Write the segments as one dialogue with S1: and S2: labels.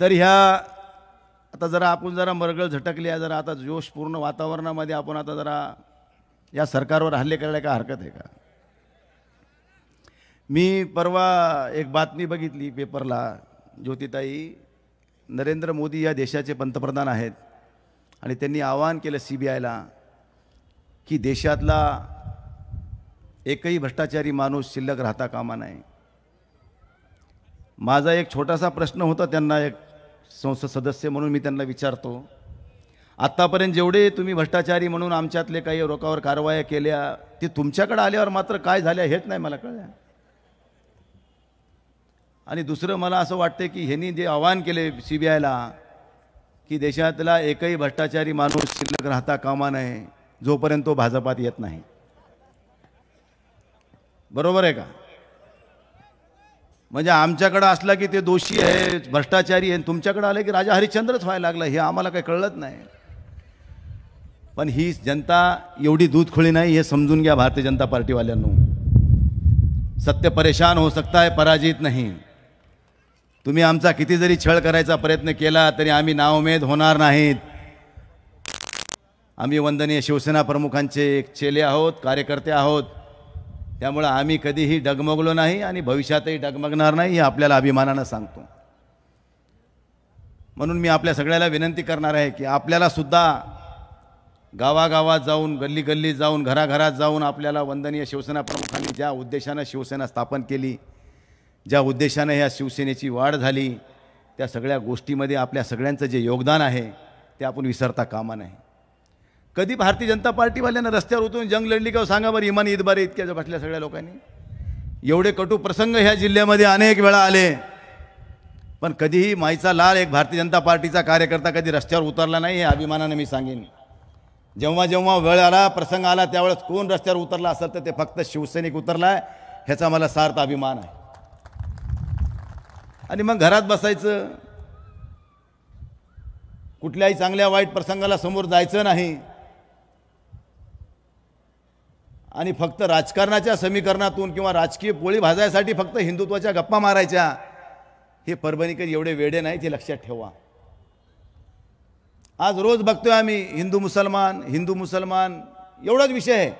S1: तर ह्या आता जरा आपण जरा मरगळ झटकली आहे जरा आता जोशपूर्ण वातावरणामध्ये आपण आता जरा या सरकारवर हल्ले करायला काय हरकत आहे का मी परवा एक बातमी बघितली पेपरला ज्योतिताई नरेंद्र मोदी या देशाचे पंतप्रधान आहेत आणि त्यांनी आवाहन केलं सी बी आयला की देशातला एकही भ्रष्टाचारी माणूस शिल्लक राहता कामा नाही माझा एक छोटासा प्रश्न होता त्यांना एक संसद सदस्य म्हणून मी त्यांना विचारतो आत्तापर्यंत जेवढे तुम्ही भ्रष्टाचारी म्हणून आमच्यातले काही रोकावर कारवाया केल्या ते तुमच्याकडे आल्यावर मात्र काय झाल्या हेच नाही मला कळलं आणि दुसरं मला असं वाटतं की ह्यांनी जे आवाहन केले सी बी आयला की देशातला एकही भ्रष्टाचारी माणूस शिल्लक राहता कामा नये जोपर्यंत तो भाजपात येत नाही बरोबर आहे का म्हणजे आमच्याकडं असला की ते दोषी आहे भ्रष्टाचारी आहे तुमच्याकडं आलं की राजा हरिश्चंद्रच व्हायला लागला हे आम्हाला काही कळलंच नाही पण ही जनता एवढी दूधखोळी नाही हे समजून घ्या भारतीय जनता पार्टीवाल्यांनो सत्य परेशान हो सकता है पराजित नाही तुम्ही आमचा किती जरी छळ करायचा प्रयत्न केला तरी आम्ही नाउमेद होणार नाहीत आम्ही वंदनीय शिवसेना प्रमुखांचे एक चेले आहोत कार्यकर्ते आहोत त्यामुळं आम्ही कधीही डगमगलो नाही आणि भविष्यातही डगमगणार नाही हे आपल्याला अभिमानानं सांगतो म्हणून मी आपल्या सगळ्याला विनंती करणार आहे की आपल्याला सुद्धा गावागावात जाऊन गल्ली गल्ली जाऊन घराघरात जाऊन आपल्याला वंदनीय शिवसेना प्रमुखांनी ज्या उद्देशानं शिवसेना स्थापन केली ज्या उद्देशानं ह्या शिवसेनेची वाढ झाली त्या सगळ्या गोष्टीमध्ये आपल्या सगळ्यांचं जे योगदान आहे ते आपण विसरता कामा नाही कधी भारतीय जनता पार्टीवाल्यांना रस्त्यावर उतरून जंग लढली का हो? सांगा बरं इमान बरे इतक्या बसल्या सगळ्या लोकांनी एवढे कटू प्रसंग ह्या जिल्ह्यामध्ये अनेक वेळा आले पण कधीही माईचा लाल एक भारतीय जनता पार्टीचा कार्यकर्ता कधी रस्त्यावर उतरला नाही हे अभिमानानं मी सांगेन जेव्हा जेव्हा वेळ आला प्रसंग आला त्यावेळेस कोण रस्त्यावर उतरला असेल तर ते फक्त शिवसैनिक उतरला आहे ह्याचा मला सार्थ अभिमान आहे आणि मग घरात बसायचं कुठल्याही चांगल्या वाईट प्रसंगाला समोर जायचं नाही आणि फक्त राजकारणाच्या समीकरणातून किंवा राजकीय पोळी भाजायसाठी फक्त हिंदुत्वाच्या गप्पा मारायच्या हे परभणीकर एवढे वेडे नाही ते लक्षात ठेवा आज रोज बघतोय आम्ही हिंदू मुसलमान हिंदू मुसलमान एवढाच विषय आहे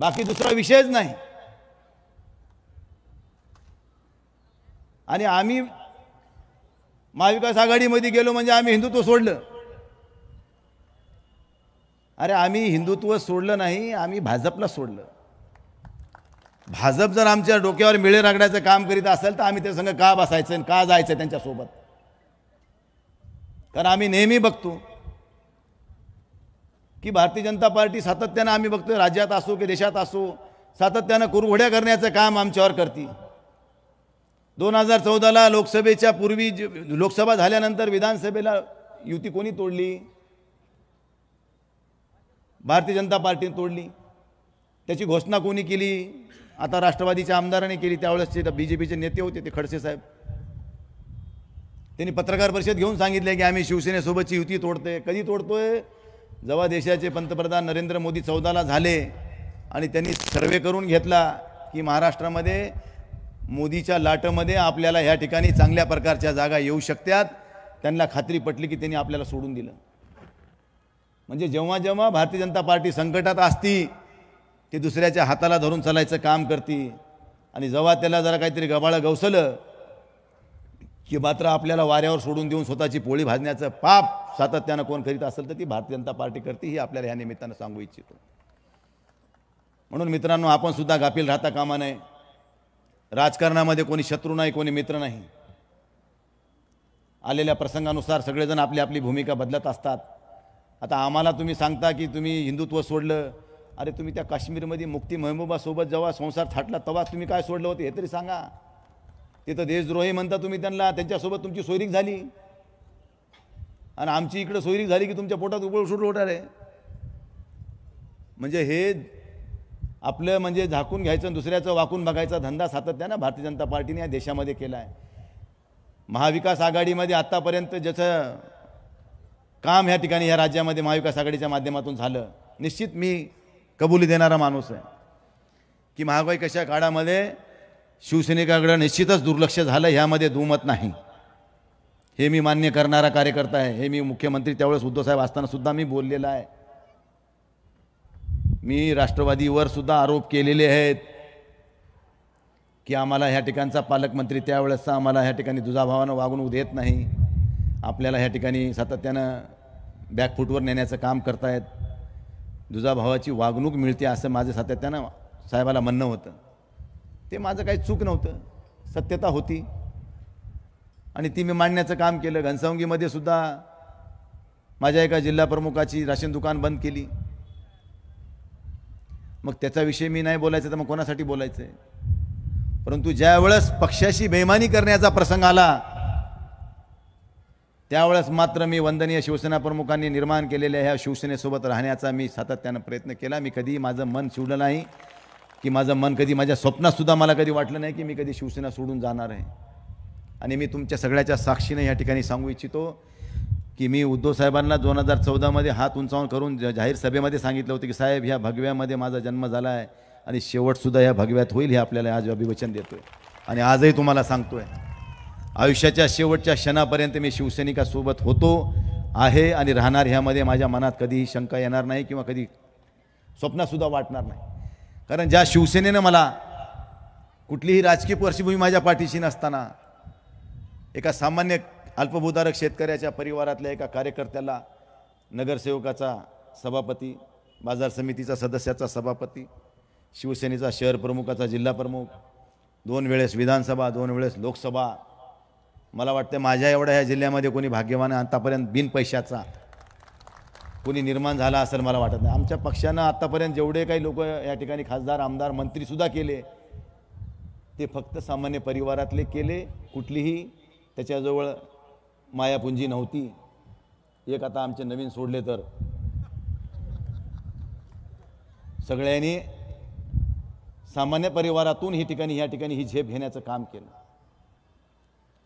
S1: बाकी दुसरा विषयच नाही आणि आम्ही महाविकास आघाडीमध्ये गेलो म्हणजे आम्ही हिंदुत्व सोडलं अरे आम्ही हिंदुत्व सोडलं नाही आम्ही भाजपला सोडलं भाजप जर आमच्या डोक्यावर मिळे रागण्याचं काम करीत असेल तर आम्ही त्या का बसायचं आणि का जायचं त्यांच्यासोबत कारण आम्ही नेहमी बघतो की भारतीय जनता पार्टी सातत्यानं आम्ही बघतो राज्यात असो की देशात असो सातत्यानं कुरघोड्या करण्याचं काम आमच्यावर करते दोन हजार चौदाला लोकसभेच्या पूर्वी लोकसभा झाल्यानंतर विधानसभेला युती कोणी तोडली भारतीय जनता पार्टीने तोडली त्याची घोषणा कोणी केली आता राष्ट्रवादीच्या आमदाराने केली त्यावेळेस बी जे पीचे नेते होते ते खडसे साहेब त्यांनी पत्रकार परिषद घेऊन सांगितले की आम्ही शिवसेनेसोबतची युती तोडतोय कधी तोडतोय जेव्हा देशाचे पंतप्रधान नरेंद्र मोदी चौदाला झाले आणि त्यांनी सर्वे करून घेतला की महाराष्ट्रामध्ये मोदीच्या लाटमध्ये आपल्याला ह्या ठिकाणी चांगल्या प्रकारच्या जागा येऊ शकतात त्यांना खात्री पटली की त्यांनी आपल्याला सोडून दिलं म्हणजे जेव्हा जेव्हा भारतीय जनता पार्टी संकटात असती ते दुसऱ्याच्या हाताला धरून चालायचं काम करते आणि जेव्हा त्याला जरा काहीतरी गबाळं गवसलं की मात्र आपल्याला वाऱ्यावर सोडून देऊन स्वतःची पोळी भाजण्याचं पाप सातत्यानं कोण करीत असेल तर ती भारतीय जनता पार्टी करते ही आपल्याला ह्या निमित्तानं सांगू इच्छितो म्हणून मित्रांनो आपण सुद्धा गाफील राहता कामा नये राजकारणामध्ये कोणी शत्रू नाही कोणी मित्र नाही आलेल्या प्रसंगानुसार सगळेजण आपली आपली भूमिका बदलत असतात आता आम्हाला तुम्ही सांगता की तुम्ही हिंदुत्व सोडलं अरे तुम्ही त्या काश्मीरमध्ये मुक्ती महबूबासोबत जेव्हा संसार थाटला तेव्हा तुम्ही काय सोडलं होतं हे तरी सांगा तिथं देशद्रोही म्हणता तुम्ही त्यांना त्यांच्यासोबत तुमची सोयरीक झाली आणि आमची इकडं सोयरीक झाली की तुमच्या पोटात उबळ सुटलं होणार आहे म्हणजे हे आपलं म्हणजे झाकून घ्यायचं दुसऱ्याचं वाकून बघायचा धंदा सातत्यानं भारतीय जनता पार्टीने या देशामध्ये केला आहे महाविकास आघाडीमध्ये आत्तापर्यंत ज्याचं काम ह्या ठिकाणी ह्या राज्यामध्ये महाविकास आघाडीच्या माध्यमातून झालं निश्चित मी कबुली देणारा माणूस आहे की महागाई कशा काळामध्ये शिवसेनेकाकडं निश्चितच दुर्लक्ष झालं ह्यामध्ये दुमत नाही हे मी मान्य करणारा कार्यकर्ता आहे हे मी मुख्यमंत्री त्यावेळेस उद्धवसाहेब असतानासुद्धा मी बोललेला आहे मी राष्ट्रवादीवर सुद्धा आरोप केलेले आहेत की आम्हाला ह्या ठिकाणचा पालकमंत्री त्यावेळेसचा आम्हाला ह्या ठिकाणी दुजाभावानं वागणूक देत नाही आपल्याला ह्या ठिकाणी सातत्यानं बॅकफूटवर नेण्याचं काम करतायत दुजाभावाची वागणूक मिळते असं माझं सातत्यानं साहेबाला म्हणणं होतं ते माझं काही चूक नव्हतं सत्यता होती आणि ती मी मांडण्याचं काम केलं घनसावंगीमध्ये सुद्धा माझ्या एका जिल्हाप्रमुखाची राशन दुकान बंद केली मग त्याचा विषय मी नाही बोलायचं तर मग कोणासाठी बोलायचं आहे परंतु ज्यावेळेस पक्षाशी बेमानी करण्याचा प्रसंग आला त्यावेळेस मात्र मी वंदनीय शिवसेना प्रमुखांनी निर्माण केलेल्या ह्या शिवसेनेसोबत राहण्याचा मी सातत्यानं प्रयत्न केला मी कधी माझं मन सोडलं नाही की माझं मन कधी माझ्या स्वप्नातसुद्धा मला कधी वाटलं नाही की मी कधी शिवसेना सोडून जाणार आहे आणि मी तुमच्या सगळ्याच्या साक्षीने या ठिकाणी सांगू इच्छितो की मी उद्धव साहेबांना दोन हजार चौदामध्ये हात उंचावून करून जाहीर सभेमध्ये सांगितलं होतं की साहेब ह्या भगव्यामध्ये माझा जन्म झाला आहे आणि शेवटसुद्धा ह्या भगव्यात होईल हे आपल्याला आज अभिवचन देतो आहे आणि आजही तुम्हाला सांगतो आहे आयुष्याच्या शेवटच्या क्षणापर्यंत मी शिवसैनिकासोबत होतो आहे आणि राहणार ह्यामध्ये माझ्या मनात कधीही शंका येणार नाही किंवा कधी स्वप्नासुद्धा वाटणार नाही कारण ज्या शिवसेनेनं मला कुठलीही राजकीय पार्श्वभूमी माझ्या पाठीशी नसताना एका सामान्य अल्पभूधारक शेतकऱ्याच्या परिवारातल्या एका कार्यकर्त्याला नगरसेवकाचा सभापती बाजार समितीचा सदस्याचा सभापती शिवसेनेचा शहर प्रमुखाचा जिल्हा प्रमुख दोन वेळेस विधानसभा दोन वेळेस लोकसभा मला वाटतं माझ्या एवढ्या ह्या जिल्ह्यामध्ये कोणी भाग्यवान आतापर्यंत बिन पैशाचा कोणी निर्माण झाला असेल मला वाटत नाही आमच्या पक्षानं आत्तापर्यंत जेवढे काही लोक या ठिकाणी खासदार आमदार मंत्रीसुद्धा केले ते फक्त सामान्य परिवारातले केले कुठलीही त्याच्याजवळ मायापुंजी नव्हती एक आता आमचे नवीन सोडले तर सगळ्यांनी सामान्य परिवारातून ही ठिकाणी या ठिकाणी ही झेप घेण्याचं काम केलं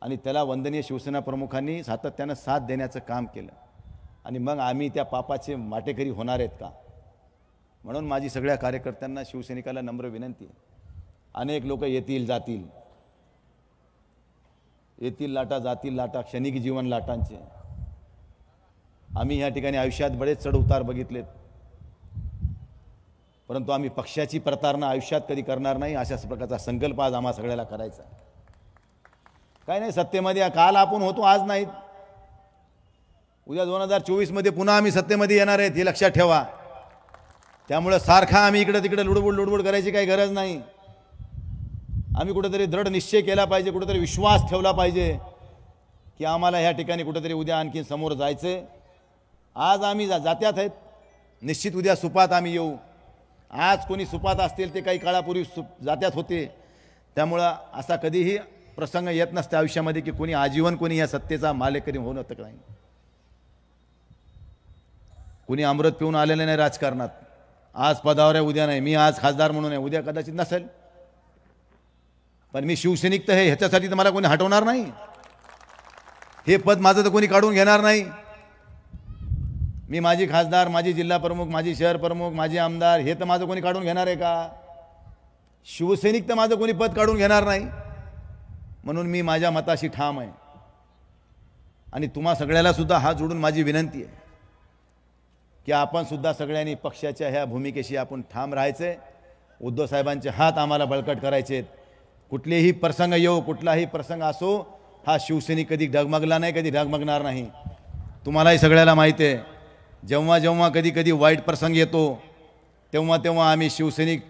S1: आणि त्याला वंदनीय शिवसेना प्रमुखांनी सातत्यानं साथ देण्याचं काम केलं आणि मग आम्ही त्या पापाचे माटेकरी होणार आहेत का म्हणून माझी सगळ्या कार्यकर्त्यांना शिवसैनिकाला नम्र विनंती आहे अनेक लोक येतील जातील येतील लाटा जातील लाटा क्षणिक जीवन लाटांचे आम्ही ह्या ठिकाणी आयुष्यात बरेच उतार बघितलेत परंतु आम्ही पक्षाची प्रतारणा आयुष्यात कधी करणार नाही अशाच प्रकारचा संकल्प आज आम्हा सगळ्याला करायचा आहे काय नाही सत्तेमध्ये काल आपण होतो आज नाहीत उद्या दोन हजार चोवीसमध्ये पुन्हा आम्ही सत्तेमध्ये येणार आहेत हे लक्षात ठेवा त्यामुळं सारखा आम्ही इकडं तिकडे लुडबुड लुडबुड करायची काही गरज नाही आम्ही कुठेतरी दृढ निश्चय केला पाहिजे कुठेतरी विश्वास ठेवला पाहिजे की आम्हाला ह्या ठिकाणी कुठेतरी उद्या आणखी समोर जायचं आज आम्ही जा जात्यात आहेत निश्चित उद्या सुपात आम्ही येऊ आज कोणी सुपात असतील ते काही काळापूर्वी सु जात्यात होते त्यामुळं असा कधीही प्रसंग येत नसते आयुष्यामध्ये की कोणी आजीवन कोणी या सत्तेचा मालेकरी होऊ नक नाही कोणी अमृत पिऊन आलेलं नाही राजकारणात आज पदावर आहे उद्या नाही मी आज खासदार म्हणून आहे उद्या कदाचित नसेल पण मी शिवसैनिक तर हे ह्याच्यासाठी तर मला कोणी हटवणार नाही हे पद माझं तर कोणी काढून घेणार नाही मी माझी खासदार माझी जिल्हा प्रमुख माझी शहर प्रमुख माझे आमदार हे तर माझं कोणी काढून घेणार आहे का शिवसैनिक तर माझं कोणी पद काढून घेणार नाही म्हणून मी माझ्या मताशी ठाम आहे आणि तुम्हा सगळ्याला सुद्धा हा जोडून माझी विनंती आहे की आपण सुद्धा सगळ्यांनी पक्षाच्या ह्या भूमिकेशी आपण ठाम राहायचं उद्धव साहेबांचे हात आम्हाला बळकट करायचे कुठलेही प्रसंग येऊ कुठलाही प्रसंग असो हा शिवसैनिक कधी डगमगला नाही कधी ढगमगणार नाही तुम्हालाही सगळ्याला माहीत आहे जेव्हा जेव्हा कधी कधी वाईट प्रसंग येतो तेव्हा तेव्हा आम्ही शिवसैनिक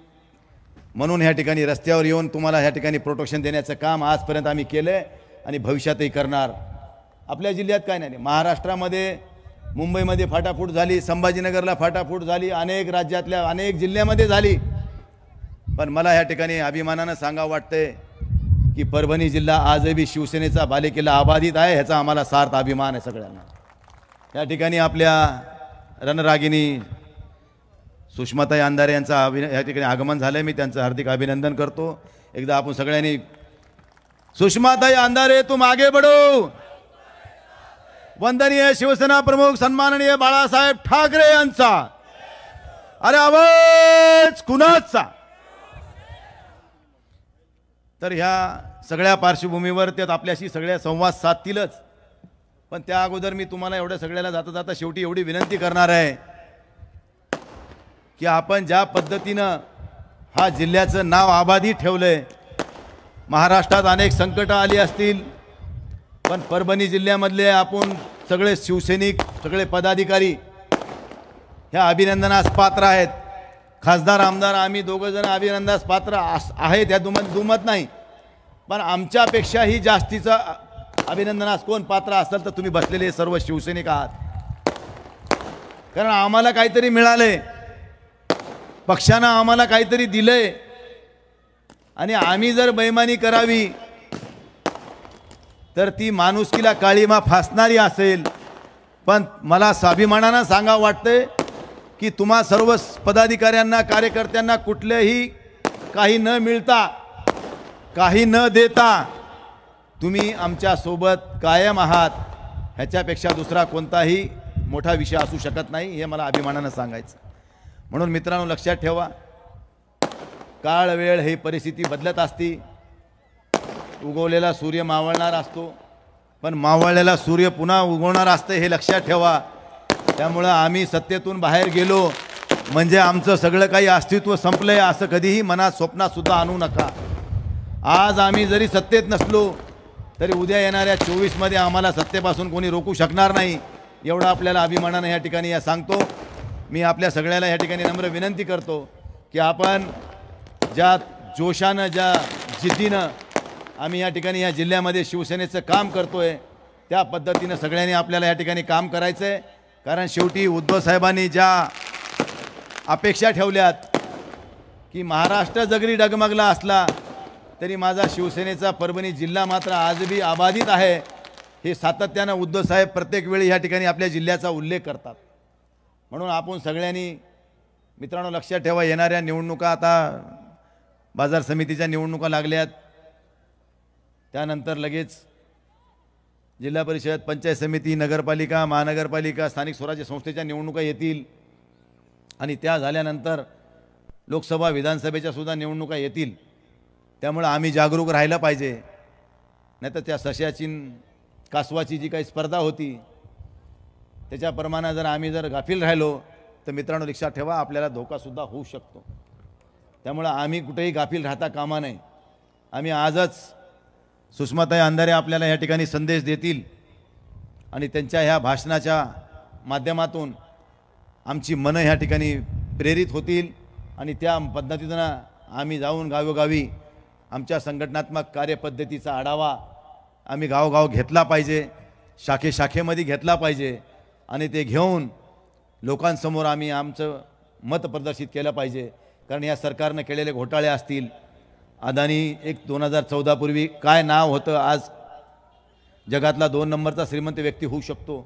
S1: म्हणून ह्या ठिकाणी रस्त्यावर येऊन तुम्हाला ह्या ठिकाणी प्रोटेक्शन देण्याचं काम आजपर्यंत आम्ही केलं आहे आणि भविष्यातही करणार आपल्या जिल्ह्यात काय नाही महाराष्ट्रामध्ये मुंबईमध्ये फाटाफूट झाली संभाजीनगरला फाटाफूट झाली अनेक राज्यातल्या अनेक जिल्ह्यामध्ये झाली पण मला ह्या ठिकाणी अभिमानानं सांगावं वाटतंय की परभणी जिल्हा आजही शिवसेनेचा बालेकिल्ला अबाधित आहे ह्याचा आम्हाला सार्थ अभिमान आहे सगळ्यांना या ठिकाणी आपल्या रणरागिनी सुषमाताई अंधारे यांचं अभिन या ठिकाणी आगमन झालं मी त्यांचं हार्दिक अभिनंदन करतो एकदा आपण सगळ्यांनी सुषमाताई अंधारे तू मागे पडू वंदनीय शिवसेना प्रमुख सन्माननीय बाळासाहेब ठाकरे यांचा अरे आवाज कुणाचा तर ह्या सगळ्या पार्श्वभूमीवर त्यात आपल्याशी सगळ्या संवाद साधतीलच पण त्या अगोदर मी तुम्हाला एवढ्या सगळ्याला जाता जाता शेवटी एवढी विनंती करणार आहे की आपण ज्या पद्धतीनं हा जिल्ह्याचं नाव आबादी ठेवलं आहे महाराष्ट्रात अनेक संकटं आली असतील पण परभणी जिल्ह्यामधले आपण सगळे शिवसैनिक सगळे पदाधिकारी ह्या अभिनंदनास पात्र आहेत खासदार आमदार आम्ही दोघंजण अभिनंदनास पात्र अस आहेत ह्या दुमत दुमत नाही पण आमच्यापेक्षाही जास्तीचं अभिनंदनास कोण पात्र असाल तर तुम्ही बसलेले सर्व शिवसैनिक आहात कारण आम्हाला काहीतरी आहे पक्षानं आम्हाला काहीतरी दिलंय आणि आम्ही जर बैमानी करावी तर ती माणुसकीला काळीमा फासणारी असेल पण मला स्वाभिमानानं सांगा वाटतंय की तुम्हा सर्व पदाधिकाऱ्यांना कार्यकर्त्यांना कुठलेही काही न मिळता काही न देता तुम्ही आमच्यासोबत कायम आहात ह्याच्यापेक्षा दुसरा कोणताही मोठा विषय असू शकत नाही हे मला अभिमानानं सांगायचं म्हणून मित्रांनो लक्षात ठेवा काळ वेळ ही परिस्थिती बदलत असती उगवलेला सूर्य मावळणार असतो पण मावळलेला सूर्य पुन्हा उगवणार असतं हे लक्षात ठेवा त्यामुळं आम्ही सत्तेतून बाहेर गेलो म्हणजे आमचं सगळं काही अस्तित्व संपलं आहे असं कधीही मनात स्वप्नातसुद्धा आणू नका आज आम्ही जरी सत्तेत नसलो तरी उद्या येणाऱ्या चोवीसमध्ये आम्हाला सत्तेपासून कोणी रोकू शकणार नाही एवढा आपल्याला अभिमानानं या ठिकाणी या सांगतो मी आपल्या सगळ्याला या ठिकाणी नम्र विनंती करतो की आपण ज्या जोशानं ज्या जिद्दीनं आम्ही या ठिकाणी या जिल्ह्यामध्ये शिवसेनेचं काम करतो आहे त्या पद्धतीनं सगळ्यांनी आपल्याला या ठिकाणी काम करायचं आहे कारण शेवटी उद्धव साहेबांनी ज्या अपेक्षा ठेवल्यात की महाराष्ट्र जगरी डगमगला असला तरी माझा शिवसेनेचा परभणी जिल्हा मात्र आजबी आबाधित आहे हे सातत्यानं उद्धवसाहेब प्रत्येक वेळी या ठिकाणी आपल्या जिल्ह्याचा उल्लेख करतात म्हणून आपण सगळ्यांनी मित्रांनो लक्षात ठेवा येणाऱ्या निवडणुका आता बाजार समितीच्या निवडणुका लागल्यात त्यानंतर लगेच जिल्हा परिषद पंचायत समिती नगरपालिका महानगरपालिका स्थानिक स्वराज्य संस्थेच्या निवडणुका येतील आणि त्या झाल्यानंतर लोकसभा विधानसभेच्या सुद्धा निवडणुका येतील त्यामुळं आम्ही जागरूक राहिलं पाहिजे नाहीतर त्या सशाची कासवाची जी काही स्पर्धा होती त्याच्याप्रमाणे जर आम्ही जर गाफील राहिलो तर मित्रांनो रिक्षा ठेवा आपल्याला धोकासुद्धा होऊ शकतो त्यामुळं आम्ही कुठेही गाफील राहता कामा नाही आम्ही आजच सुषमाताई अंधारे आपल्याला या ठिकाणी संदेश देतील आणि त्यांच्या ह्या भाषणाच्या माध्यमातून आमची मनं ह्या ठिकाणी प्रेरित होतील आणि त्या पद्धतीनं आम्ही जाऊन गावोगावी आमच्या संघटनात्मक कार्यपद्धतीचा आढावा आम्ही गावोगाव घेतला पाहिजे शाखे शाखेमध्ये घेतला पाहिजे आणि ते घेऊन लोकांसमोर आम्ही आमचं मत प्रदर्शित केलं पाहिजे कारण या सरकारनं केलेले घोटाळे असतील अदानी एक दोन हजार चौदापूर्वी काय नाव होतं आज जगातला दोन नंबरचा श्रीमंत व्यक्ती होऊ शकतो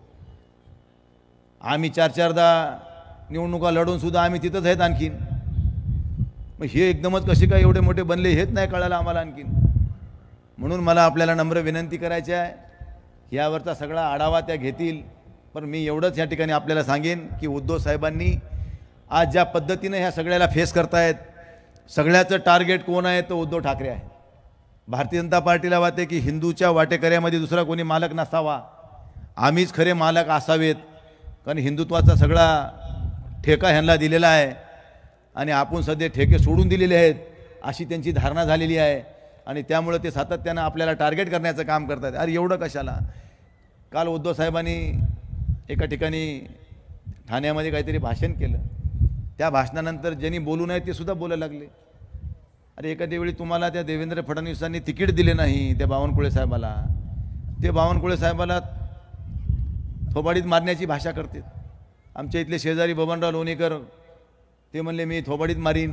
S1: आम्ही चार चारदा निवडणुका लढूनसुद्धा आम्ही तिथंच आहेत आणखीन मग हे एकदमच कसे काय एवढे मोठे बनले हेच नाही कळालं आम्हाला आणखीन म्हणून मला आपल्याला नम्र विनंती करायची आहे यावरचा सगळा आढावा त्या घेतील पण मी एवढंच या ठिकाणी आपल्याला सांगेन की उद्धव साहेबांनी आज ज्या पद्धतीनं ह्या सगळ्याला फेस करतायत सगळ्याचं टार्गेट कोण आहे तो उद्धव ठाकरे आहे भारतीय जनता पार्टीला वाटते की हिंदूच्या वाटेकऱ्यामध्ये दुसरा कोणी मालक नसावा आम्हीच खरे मालक असावेत कारण हिंदुत्वाचा सगळा ठेका ह्यांना दिलेला आहे आणि आपण सध्या ठेके सोडून दिलेले आहेत अशी त्यांची धारणा झालेली आहे आणि त्यामुळं ते सातत्यानं आपल्याला टार्गेट करण्याचं काम करतात अरे एवढं कशाला काल उद्धव साहेबांनी एका ठिकाणी ठाण्यामध्ये काहीतरी भाषण केलं त्या भाषणानंतर ज्यांनी बोलू नये ते सुद्धा बोलायला लागले अरे एखाद्या वेळी तुम्हाला त्या देवेंद्र फडणवीसांनी तिकीट दिले नाही त्या बावनकुळे साहेबाला ते बावनकुळे साहेबाला थोबाडीत मारण्याची भाषा करते आमच्या इथले शेजारी बबनराव लोणीकर ते म्हणले मी थोबाडीत मारीन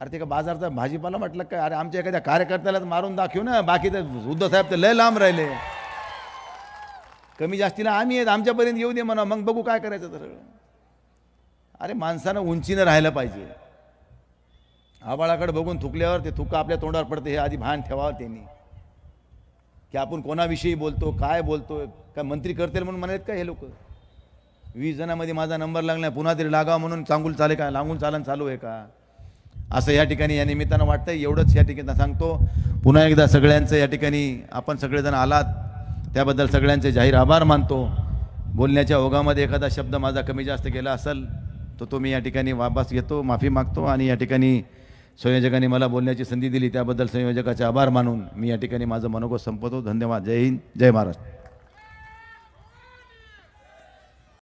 S1: अरे ते का बाजारचा भाजीपाला म्हटलं काय अरे आमच्या एखाद्या कार्यकर्त्यालाच मारून दाखवू ना बाकी तर उद्धवसाहेब तर लय लांब राहिले कमी जास्तीला आम्ही आहेत आमच्यापर्यंत येऊ दे म्हणा मग बघू काय करायचं तर अरे माणसानं उंचीनं राहायला पाहिजे आबाळाकडे बघून थुकल्यावर ते थुका आपल्या तोंडावर पडते हे आधी भान ठेवावं त्यांनी की आपण कोणाविषयी बोलतो काय बोलतो काय मंत्री करतील म्हणून म्हणालेत का हे लोक वीस जणांमध्ये माझा नंबर लागला पुन्हा तरी लागावा म्हणून सांगून चालेल का लागून चालन चालू आहे का असं या ठिकाणी या निमित्तानं वाटतं एवढंच या ठिकाणी सांगतो पुन्हा एकदा सगळ्यांचं या ठिकाणी आपण सगळेजण आलात त्याबद्दल सगळ्यांचे जाहीर आभार मानतो बोलण्याच्या ओघामध्ये एखादा शब्द माझा कमी जास्त गेला असेल तर तो मी या ठिकाणी वापस घेतो माफी मागतो आणि या ठिकाणी संयोजकाने मला बोलण्याची संधी दिली त्याबद्दल संयोजकाचे आभार मानून मी या ठिकाणी माझं मनोगत संपवतो धन्यवाद जय हिंद जय महाराष्ट्र